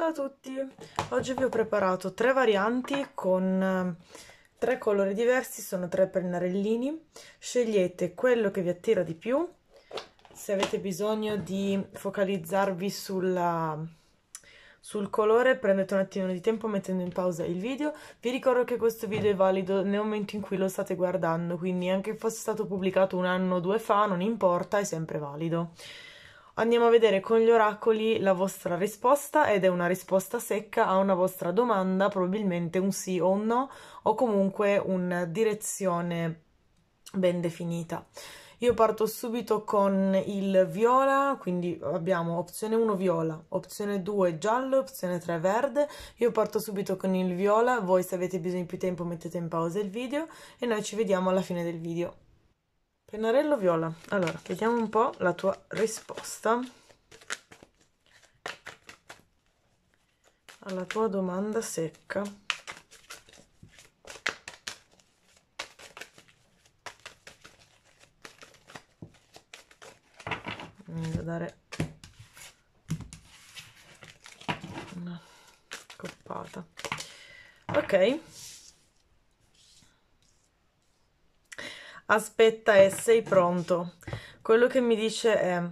Ciao a tutti! Oggi vi ho preparato tre varianti con eh, tre colori diversi, sono tre pennarellini. Scegliete quello che vi attira di più. Se avete bisogno di focalizzarvi sulla, sul colore prendete un attimo di tempo mettendo in pausa il video. Vi ricordo che questo video è valido nel momento in cui lo state guardando, quindi anche se fosse stato pubblicato un anno o due fa non importa, è sempre valido. Andiamo a vedere con gli oracoli la vostra risposta ed è una risposta secca a una vostra domanda, probabilmente un sì o un no o comunque una direzione ben definita. Io parto subito con il viola, quindi abbiamo opzione 1 viola, opzione 2 giallo, opzione 3 verde. Io parto subito con il viola, voi se avete bisogno di più tempo mettete in pausa il video e noi ci vediamo alla fine del video. Pennarello viola. Allora, vediamo un po' la tua risposta alla tua domanda secca. Mi dare una coppata. Ok. aspetta e eh, sei pronto. Quello che mi dice è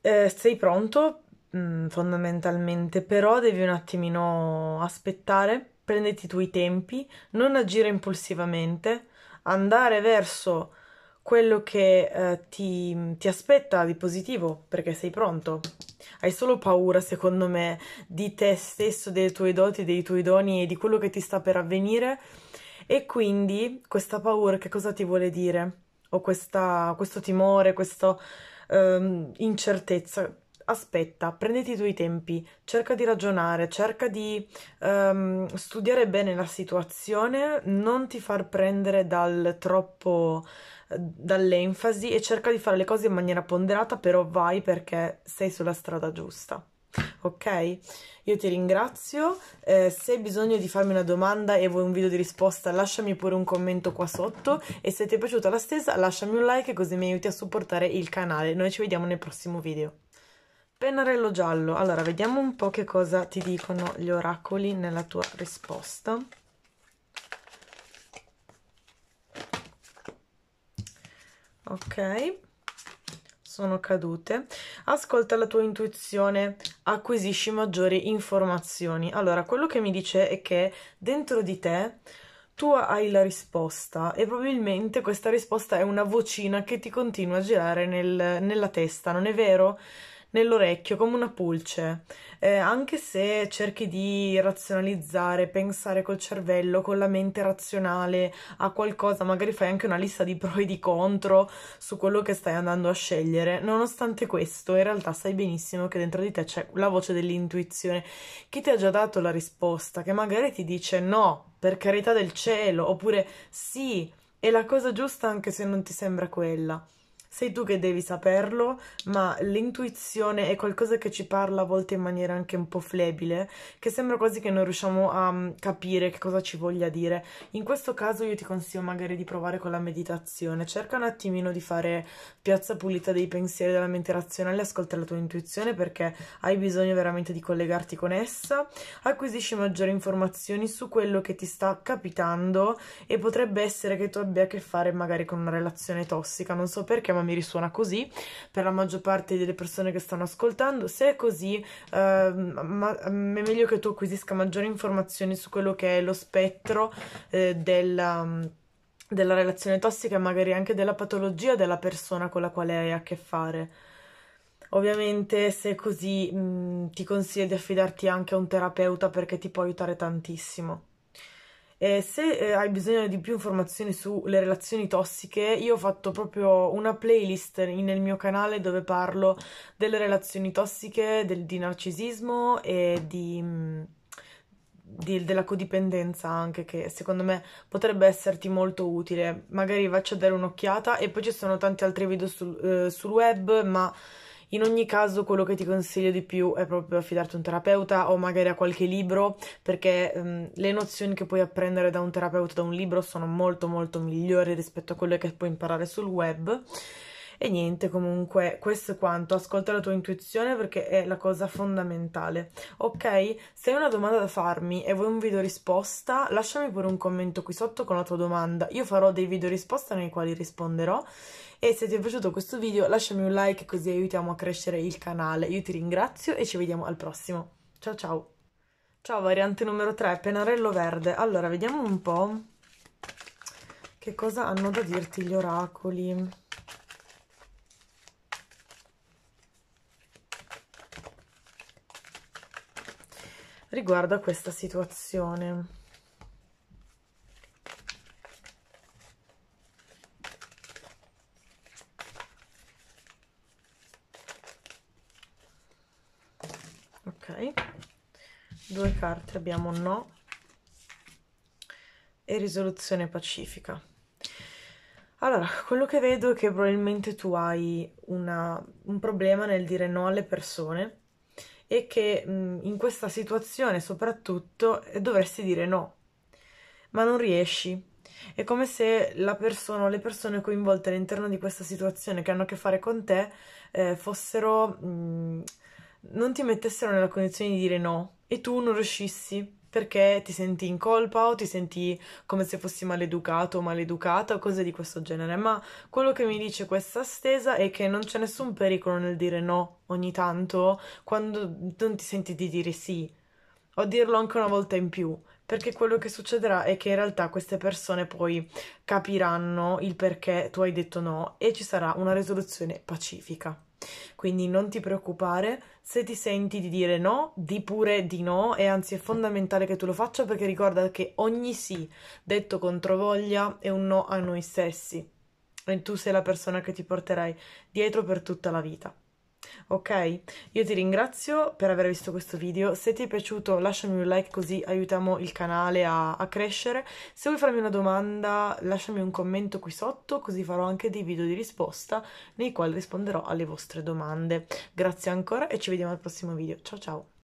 eh, sei pronto mm, fondamentalmente, però devi un attimino aspettare, prenditi i tuoi tempi, non agire impulsivamente, andare verso quello che eh, ti, ti aspetta di positivo perché sei pronto. Hai solo paura, secondo me, di te stesso, dei tuoi doti, dei tuoi doni e di quello che ti sta per avvenire e quindi questa paura che cosa ti vuole dire? O questa, questo timore, questa um, ehm, incertezza. Aspetta, prenditi i tuoi tempi, cerca di ragionare, cerca di um, studiare bene la situazione, non ti far prendere dal troppo dall'enfasi e cerca di fare le cose in maniera ponderata, però vai perché sei sulla strada giusta. ok? Io ti ringrazio, eh, se hai bisogno di farmi una domanda e vuoi un video di risposta lasciami pure un commento qua sotto e se ti è piaciuta la stessa lasciami un like così mi aiuti a supportare il canale, noi ci vediamo nel prossimo video. Pennarello giallo, allora vediamo un po' che cosa ti dicono gli oracoli nella tua risposta. Ok, sono cadute. Ascolta la tua intuizione, acquisisci maggiori informazioni. Allora, quello che mi dice è che dentro di te tu hai la risposta e probabilmente questa risposta è una vocina che ti continua a girare nel, nella testa, non è vero? nell'orecchio come una pulce. Eh, anche se cerchi di razionalizzare, pensare col cervello, con la mente razionale a qualcosa, magari fai anche una lista di pro e di contro su quello che stai andando a scegliere. Nonostante questo, in realtà sai benissimo che dentro di te c'è la voce dell'intuizione che ti ha già dato la risposta, che magari ti dice no, per carità del cielo, oppure sì, è la cosa giusta anche se non ti sembra quella sei tu che devi saperlo, ma l'intuizione è qualcosa che ci parla a volte in maniera anche un po' flebile, che sembra quasi che non riusciamo a mm, capire che cosa ci voglia dire. In questo caso io ti consiglio magari di provare con la meditazione, cerca un attimino di fare piazza pulita dei pensieri della mente razionale, ascolta la tua intuizione perché hai bisogno veramente di collegarti con essa, acquisisci maggiori informazioni su quello che ti sta capitando e potrebbe essere che tu abbia a che fare magari con una relazione tossica, non so perché, ma mi risuona così per la maggior parte delle persone che stanno ascoltando. Se è così, eh, ma, è meglio che tu acquisisca maggiori informazioni su quello che è lo spettro eh, del della relazione tossica e magari anche della patologia della persona con la quale hai a che fare. Ovviamente, se è così, mh, mm, ti consiglio di affidarti anche a un terapeuta perché ti può aiutare tantissimo. Eh, se eh, hai bisogno di più informazioni sulle relazioni tossiche, io ho fatto proprio una playlist nel mio canale dove parlo delle relazioni tossiche, del, di narcisismo e di, mm, di, della codipendenza anche, che secondo me potrebbe esserti molto utile. Magari vacci a dare un'occhiata e poi ci sono tanti altri video sul, eh, sul web, ma in ogni caso, quello che ti consiglio di più è proprio affidarti a un terapeuta o magari a qualche libro, perché um, le nozioni che puoi apprendere da un terapeuta, da un libro, sono molto molto migliori rispetto a quelle che puoi imparare sul web. E niente, comunque, questo è quanto. Ascolta la tua intuizione perché è la cosa fondamentale. Ok? Se hai una domanda da farmi e vuoi un video risposta, lasciami pure un commento qui sotto con la tua domanda. Io farò dei video risposta nei quali risponderò. E se ti è piaciuto questo video, lasciami un like così aiutiamo a crescere il canale. Io ti ringrazio e ci vediamo al prossimo. Ciao ciao! Ciao, variante numero 3, penarello verde. Allora, vediamo un po' che cosa hanno da dirti gli oracoli. riguardo a questa situazione. Ok, due carte abbiamo no e risoluzione pacifica. Allora, quello che vedo è che probabilmente tu hai una, un problema nel dire no alle persone e che mh, mm, in questa situazione soprattutto eh, dovresti dire no, ma non riesci. È come se la persona o le persone coinvolte all'interno di questa situazione che hanno a che fare con te eh, fossero... Mh, mm, non ti mettessero nella condizione di dire no e tu non riuscissi perché ti senti in colpa o ti senti come se fossi maleducato o maleducata o cose di questo genere. Ma quello che mi dice questa stesa è che non c'è nessun pericolo nel dire no ogni tanto quando non ti senti di dire sì o dirlo anche una volta in più perché quello che succederà è che in realtà queste persone poi capiranno il perché tu hai detto no e ci sarà una risoluzione pacifica. Quindi non ti preoccupare se ti senti di dire no, di pure di no e anzi è fondamentale che tu lo faccia perché ricorda che ogni sì detto contro voglia è un no a noi stessi e tu sei la persona che ti porterai dietro per tutta la vita ok? Io ti ringrazio per aver visto questo video, se ti è piaciuto lasciami un like così aiutiamo il canale a, a crescere, se vuoi farmi una domanda lasciami un commento qui sotto così farò anche dei video di risposta nei quali risponderò alle vostre domande. Grazie ancora e ci vediamo al prossimo video, ciao ciao!